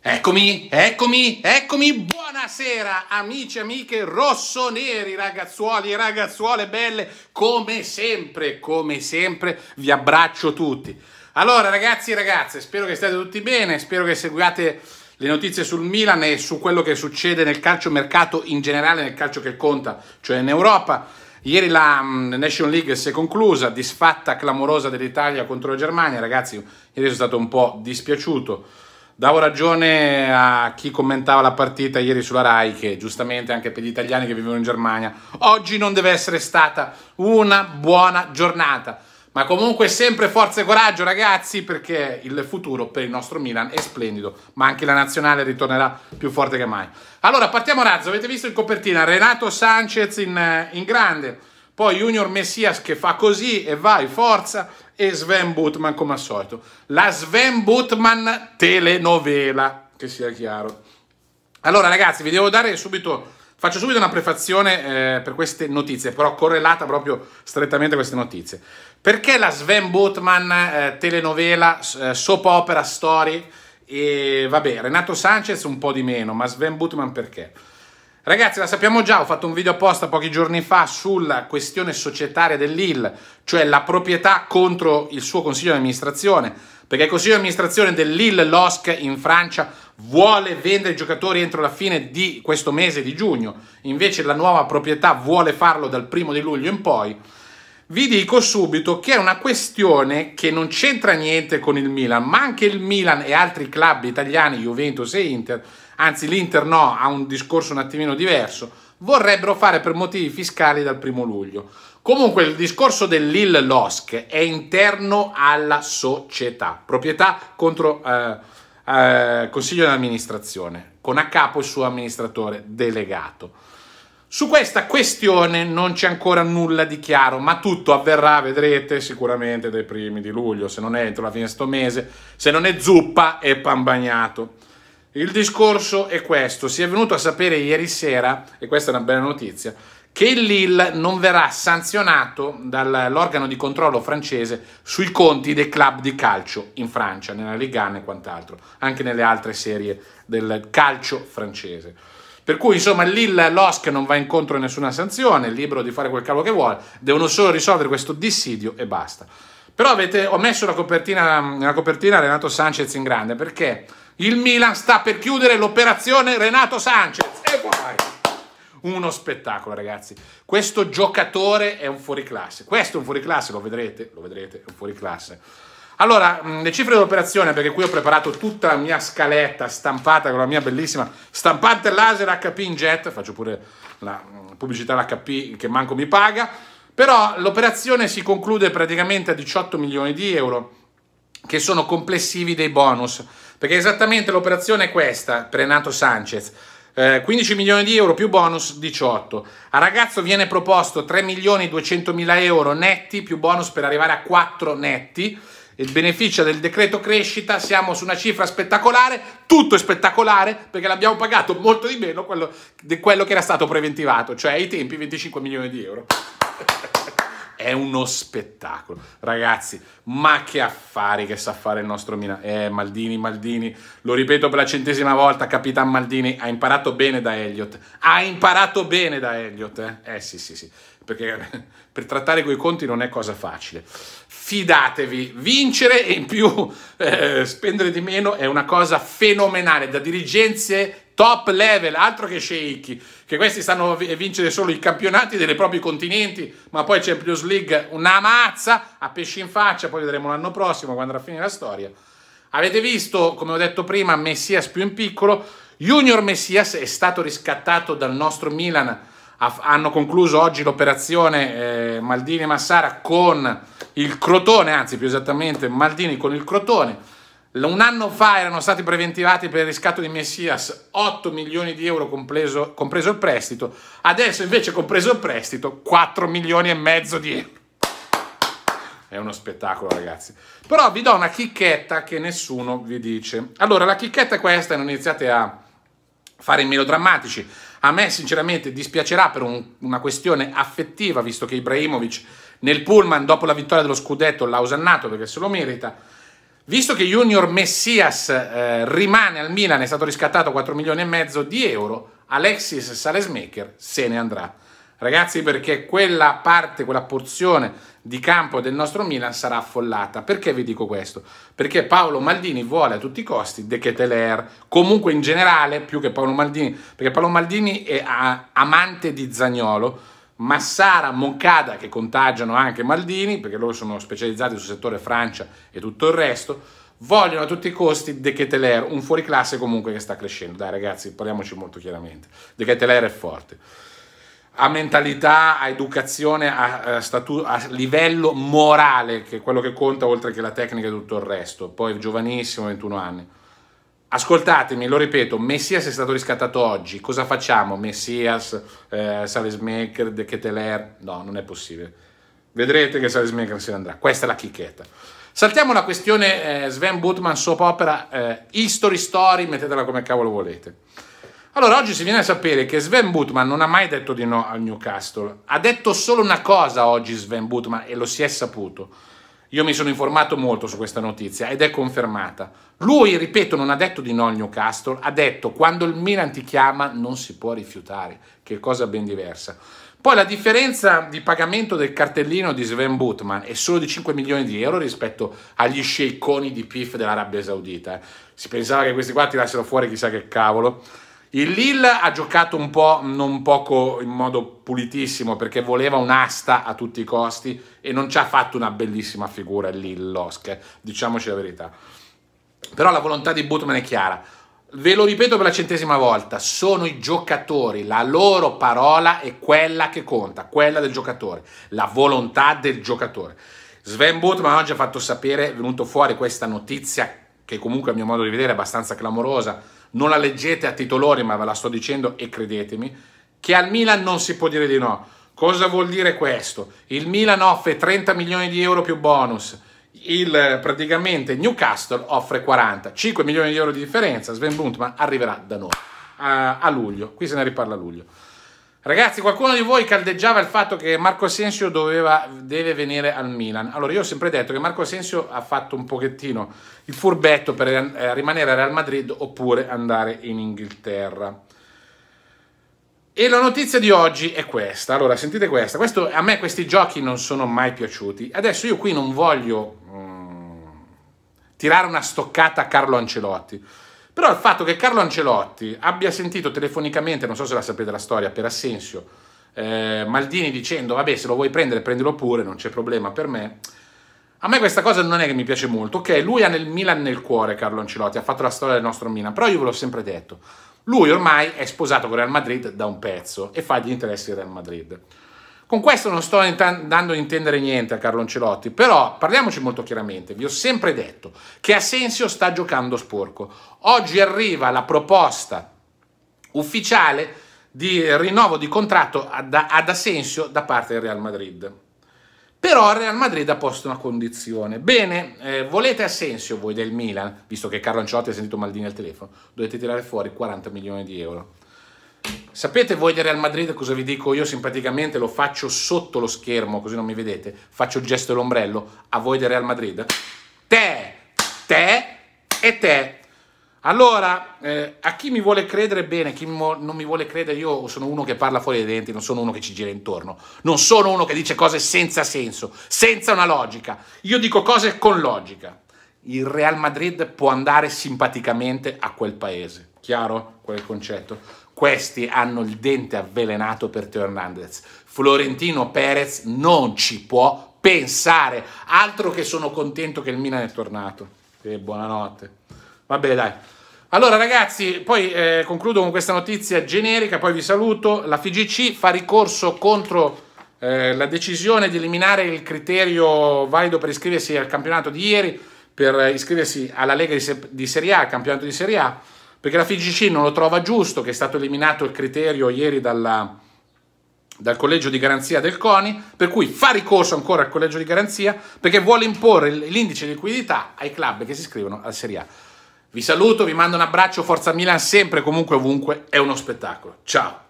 Eccomi, eccomi, eccomi, buonasera amici e amiche rossoneri, ragazzuoli e ragazzuole belle, come sempre, come sempre vi abbraccio tutti. Allora ragazzi e ragazze, spero che stiate tutti bene, spero che seguiate le notizie sul Milan e su quello che succede nel calcio mercato in generale, nel calcio che conta, cioè in Europa. Ieri la mm, National League si è conclusa, disfatta clamorosa dell'Italia contro la Germania, ragazzi, ieri sono stato un po' dispiaciuto Davo ragione a chi commentava la partita ieri sulla Rai, che giustamente anche per gli italiani che vivono in Germania, oggi non deve essere stata una buona giornata. Ma comunque sempre forza e coraggio ragazzi, perché il futuro per il nostro Milan è splendido, ma anche la nazionale ritornerà più forte che mai. Allora, partiamo razzo, avete visto in copertina Renato Sanchez in, eh, in grande poi Junior Messias che fa così e vai, forza, e Sven Butman come al solito. La Sven Butman telenovela, che sia chiaro. Allora ragazzi, vi devo dare subito... Faccio subito una prefazione eh, per queste notizie, però correlata proprio strettamente a queste notizie. Perché la Sven Butman eh, telenovela, eh, soap opera, story, e vabbè, Renato Sanchez un po' di meno, ma Sven Butman perché? Ragazzi, la sappiamo già, ho fatto un video apposta pochi giorni fa sulla questione societaria dell'IL, cioè la proprietà contro il suo consiglio di amministrazione, perché il consiglio di amministrazione dell'IL LOSC in Francia vuole vendere i giocatori entro la fine di questo mese di giugno, invece la nuova proprietà vuole farlo dal primo di luglio in poi. Vi dico subito che è una questione che non c'entra niente con il Milan, ma anche il Milan e altri club italiani, Juventus e Inter, anzi l'Inter no, ha un discorso un attimino diverso, vorrebbero fare per motivi fiscali dal primo luglio. Comunque il discorso dellill LOSC è interno alla società, proprietà contro eh, eh, consiglio di amministrazione, con a capo il suo amministratore delegato. Su questa questione non c'è ancora nulla di chiaro, ma tutto avverrà, vedrete, sicuramente dai primi di luglio, se non è entro la fine di questo mese, se non è zuppa e pan bagnato. Il discorso è questo, si è venuto a sapere ieri sera, e questa è una bella notizia, che il Lille non verrà sanzionato dall'organo di controllo francese sui conti dei club di calcio in Francia, nella Ligue 1 e quant'altro, anche nelle altre serie del calcio francese. Per cui insomma il Lille, l'OSC non va incontro a nessuna sanzione, è libero di fare quel cavolo che vuole, devono solo risolvere questo dissidio e basta. Però avete, ho messo la copertina, la copertina Renato Sanchez in grande perché il Milan sta per chiudere l'operazione Renato Sanchez. E vai! Uno spettacolo, ragazzi. Questo giocatore è un fuoriclasse. Questo è un fuoriclasse, lo vedrete, lo vedrete, è un fuoriclasse. Allora, le cifre dell'operazione, perché qui ho preparato tutta la mia scaletta stampata con la mia bellissima stampante laser HP in jet, faccio pure la pubblicità l'HP che manco mi paga, però l'operazione si conclude praticamente a 18 milioni di euro, che sono complessivi dei bonus. Perché esattamente l'operazione è questa, per Renato Sanchez. 15 eh, milioni di euro più bonus 18. Al ragazzo viene proposto 3 milioni 200 mila euro netti più bonus per arrivare a 4 netti. Il beneficio del decreto crescita, siamo su una cifra spettacolare, tutto è spettacolare perché l'abbiamo pagato molto di meno quello, di quello che era stato preventivato, cioè ai tempi 25 milioni di euro è uno spettacolo. Ragazzi, ma che affari che sa fare il nostro Milan. Eh, Maldini, Maldini, lo ripeto per la centesima volta, Capitan Maldini ha imparato bene da Elliot. Ha imparato bene da Elliot, eh? Eh sì, sì, sì, perché per trattare quei conti non è cosa facile. Fidatevi, vincere e in più eh, spendere di meno è una cosa fenomenale da dirigenze top level, altro che sceicchi, che questi stanno a vincere solo i campionati delle proprie continenti, ma poi Champions League una mazza a pesci in faccia, poi vedremo l'anno prossimo quando andrà a finire la storia. Avete visto, come ho detto prima, Messias più in piccolo, Junior Messias è stato riscattato dal nostro Milan, hanno concluso oggi l'operazione eh, Maldini e Massara con il Crotone, anzi più esattamente Maldini con il Crotone un anno fa erano stati preventivati per il riscatto di Messias 8 milioni di euro compreso, compreso il prestito, adesso invece compreso il prestito 4 milioni e mezzo di euro. È uno spettacolo ragazzi. Però vi do una chicchetta che nessuno vi dice. Allora la chicchetta è questa, e non iniziate a fare i melodrammatici. A me sinceramente dispiacerà per un, una questione affettiva, visto che Ibrahimovic nel pullman dopo la vittoria dello scudetto l'ha osannato perché se lo merita Visto che Junior Messias eh, rimane al Milan, è stato riscattato 4 milioni e mezzo di euro, Alexis Salesmaker se ne andrà. Ragazzi, perché quella parte, quella porzione di campo del nostro Milan sarà affollata. Perché vi dico questo? Perché Paolo Maldini vuole a tutti i costi De Keteler, comunque in generale, più che Paolo Maldini, perché Paolo Maldini è amante di Zagnolo, Massara, Moncada che contagiano anche Maldini, perché loro sono specializzati sul settore Francia e tutto il resto, vogliono a tutti i costi De Keteler, un fuoriclasse comunque che sta crescendo. Dai ragazzi, parliamoci molto chiaramente. De Keteler è forte. Ha mentalità, ha educazione, ha, statu- ha livello morale, che è quello che conta oltre che la tecnica e tutto il resto. Poi giovanissimo, 21 anni. Ascoltatemi, lo ripeto, Messias è stato riscattato oggi. Cosa facciamo? Messias, eh, Salesmaker, De Keteler? No, non è possibile. Vedrete che Salesmaker se ne andrà. Questa è la chicchetta. Saltiamo la questione eh, Sven Butman, soap opera, eh, history story, mettetela come cavolo volete. Allora, oggi si viene a sapere che Sven Butman non ha mai detto di no al Newcastle. Ha detto solo una cosa oggi Sven Butman e lo si è saputo io mi sono informato molto su questa notizia ed è confermata. Lui, ripeto, non ha detto di no al Newcastle, ha detto quando il Milan ti chiama non si può rifiutare, che è cosa ben diversa. Poi la differenza di pagamento del cartellino di Sven Butman è solo di 5 milioni di euro rispetto agli sceiconi di PIF dell'Arabia Saudita. Eh. Si pensava che questi qua tirassero fuori chissà che cavolo. Il Lille ha giocato un po', non poco in modo pulitissimo, perché voleva un'asta a tutti i costi e non ci ha fatto una bellissima figura il Lille, l'Osche, diciamoci la verità. Però la volontà di Bootman è chiara. Ve lo ripeto per la centesima volta, sono i giocatori, la loro parola è quella che conta, quella del giocatore, la volontà del giocatore. Sven Bootman oggi ha fatto sapere, è venuta fuori questa notizia, che comunque a mio modo di vedere è abbastanza clamorosa, non la leggete a titolori, ma ve la sto dicendo e credetemi, che al Milan non si può dire di no. Cosa vuol dire questo? Il Milan offre 30 milioni di euro più bonus, il, eh, praticamente Newcastle offre 40, 5 milioni di euro di differenza, Sven Buntman arriverà da noi a, a luglio, qui se ne riparla a luglio. Ragazzi, qualcuno di voi caldeggiava il fatto che Marco Asensio doveva, deve venire al Milan. Allora, io ho sempre detto che Marco Asensio ha fatto un pochettino il furbetto per eh, rimanere al Real Madrid oppure andare in Inghilterra. E la notizia di oggi è questa. Allora, sentite questa. Questo, a me questi giochi non sono mai piaciuti. Adesso io qui non voglio mh, mm, tirare una stoccata a Carlo Ancelotti però il fatto che Carlo Ancelotti abbia sentito telefonicamente, non so se la sapete la storia, per Assensio, eh, Maldini dicendo vabbè se lo vuoi prendere prendilo pure, non c'è problema per me, a me questa cosa non è che mi piace molto. Ok, lui ha nel Milan nel cuore Carlo Ancelotti, ha fatto la storia del nostro Milan, però io ve l'ho sempre detto. Lui ormai è sposato con Real Madrid da un pezzo e fa gli interessi del Real Madrid. Con questo non sto dando a intendere niente a Carlo Ancelotti, però parliamoci molto chiaramente, vi ho sempre detto che Asensio sta giocando sporco. Oggi arriva la proposta ufficiale di rinnovo di contratto ad, ad Asensio da parte del Real Madrid. Però il Real Madrid ha posto una condizione. Bene, eh, volete Asensio voi del Milan, visto che Carlo Ancelotti ha sentito Maldini al telefono, dovete tirare fuori 40 milioni di euro. Sapete voi del Real Madrid cosa vi dico io simpaticamente? Lo faccio sotto lo schermo, così non mi vedete. Faccio il gesto dell'ombrello. A voi del Real Madrid? Te, te e te. Allora, eh, a chi mi vuole credere bene, a chi non mi vuole credere, io sono uno che parla fuori dai denti, non sono uno che ci gira intorno, non sono uno che dice cose senza senso, senza una logica. Io dico cose con logica. Il Real Madrid può andare simpaticamente a quel paese. Chiaro quel concetto? Questi hanno il dente avvelenato per Teo Hernandez. Florentino Perez non ci può pensare. Altro che sono contento che il Milan è tornato. E eh, buonanotte. Vabbè, dai. Allora ragazzi, poi eh, concludo con questa notizia generica, poi vi saluto. La FIGC fa ricorso contro eh, la decisione di eliminare il criterio valido per iscriversi al campionato di ieri, per iscriversi alla Lega di, di Serie A, al campionato di Serie A perché la FIGC non lo trova giusto, che è stato eliminato il criterio ieri dalla, dal collegio di garanzia del CONI, per cui fa ricorso ancora al collegio di garanzia perché vuole imporre l'indice di liquidità ai club che si iscrivono al Serie A. Vi saluto, vi mando un abbraccio, Forza Milan sempre, comunque, ovunque, è uno spettacolo. Ciao!